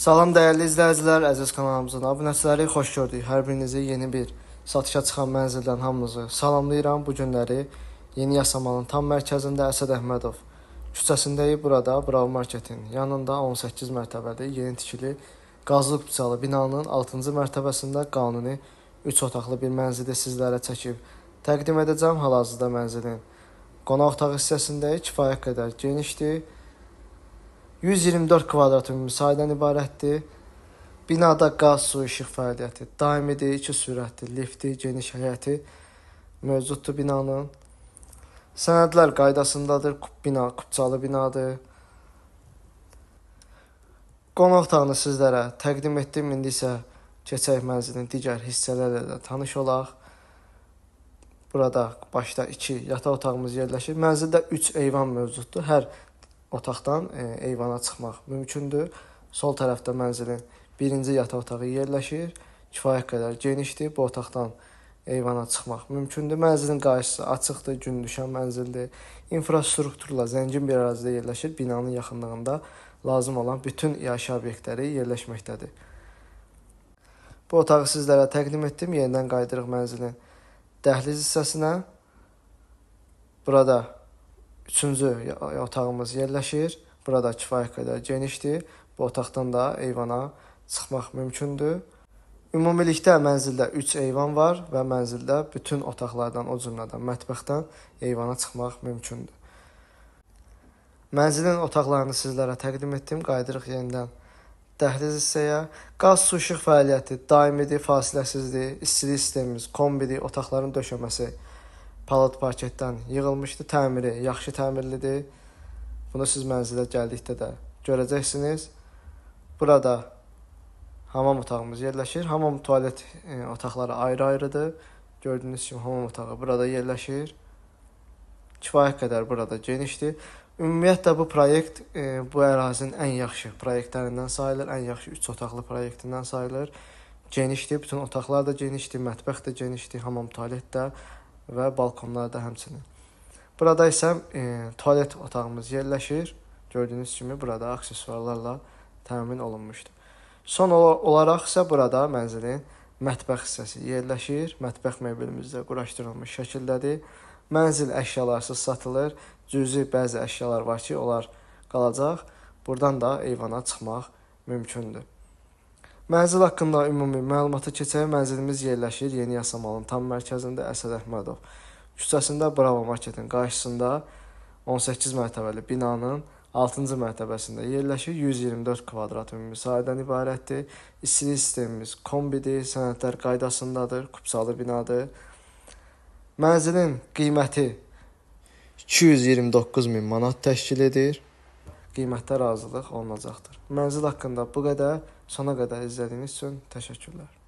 Salam dəyərli izləyicilər, əziz kanalımızın abunəçiləri, xoş gördük. Hər birinizi yeni bir satışa çıxan mənzildən hamınızı salamlayıram. Bu günləri Yeni Yasamanın tam mərkəzində Əsəd Əhmədov küçəsindəyik. Burada Bravo Marketin yanında 18 mərtəbədə yeni tikili qazlıq bıçalı binanın 6-cı mərtəbəsində qanuni 3 otaqlı bir mənzili sizlərə çəkib təqdim edəcəm. Hal-hazırda mənzilin qonaq otağı hissəsindəyik. Kifayət qədər genişdir. 124 kvadrat ümumi saydan ibarətdir. Binada qaz, su, işıq fəaliyyəti daimidir, iki sürətli lifti, geniş həyəti mövcuddur binanın. Sənədlər qaydasındadır, kub bina, kubçalı binadır. Qonaq otağını sizlərə təqdim etdim, indi isə keçək mənzilin digər hissələrlə də tanış olaq. Burada başda 2 yataq otağımız yerləşir. Mənzildə 3 eyvan mövcuddur. Hər otaqdan e, eyvana çıxmaq mümkündür. Sol tərəfdə mənzilin birinci yataq otağı yerləşir. Kifayət qədər genişdir. Bu otaqdan eyvana çıxmaq mümkündür. Mənzilin qarşısı açıqdır, gün düşən mənzildir. İnfrastrukturla zəngin bir ərazidə yerləşir. Binanın yaxınlığında lazım olan bütün yaşayış obyektləri yerləşməkdədir. Bu otağı sizlərə təqdim etdim. Yenidən qayıdırıq mənzilin dəhliz hissəsinə. Burada Üçüncü otağımız yerləşir. Burada kifayət qədər genişdir. Bu otaqdan da eyvana çıxmaq mümkündür. Ümumilikdə mənzildə 3 eyvan var və mənzildə bütün otaqlardan, o cümlədən mətbəxdən eyvana çıxmaq mümkündür. Mənzilin otaqlarını sizlərə təqdim etdim. Qayıdırıq yenidən dəhliz hissəyə. Qaz su işıq fəaliyyəti daimidir, fasiləsizdir. İstilik sistemimiz kombidir, otaqların döşəməsi palat paketdən yığılmışdı, təmiri yaxşı təmirlidir. Bunu siz mənzilə gəldikdə də görəcəksiniz. Burada hamam otağımız yerləşir. Hamam tualet e, otaqları ayrı-ayrıdır. Gördüyünüz kimi hamam otağı burada yerləşir. Kifayət qədər burada genişdir. Ümumiyyətlə bu layihə e, bu ərazinin ən yaxşı layihələrindən sayılır, ən yaxşı 3 otaqlı layihədən sayılır. Genişdir, bütün otaqlar da genişdir, mətbəx də genişdir, hamam tualet də və balkonlarda həmçinin. Burada isə e, tualet otağımız yerləşir. Gördüyünüz kimi burada aksesuarlarla təmin olunmuşdur. Son olaraq isə burada mənzilin mətbəx hissəsi yerləşir. Mətbəx mebelimizdə quraşdırılmış şəkildədir. Mənzil əşyalarsız satılır. Cüzi bəzi əşyalar var ki, onlar qalacaq. Burdan da eyvana çıxmaq mümkündür. Mənzil haqqında ümumi məlumata keçək. Mənzilimiz yerləşir Yeni Yasamalın tam mərkəzində Əsəd Əhmədov küçəsində Bravo marketin qarşısında 18 mərtəbəli binanın 6-cı mərtəbəsində yerləşir. 124 kvadrat ümumi sahədən ibarətdir. İstilik sistemimiz kombidir, sənədlər qaydasındadır, kupsalı binadır. Mənzilin qiyməti 229 min manat təşkil edir qiymətdə razılıq olunacaqdır. Mənzil haqqında bu qədər. Sona qədər izlədiyiniz üçün təşəkkürlər.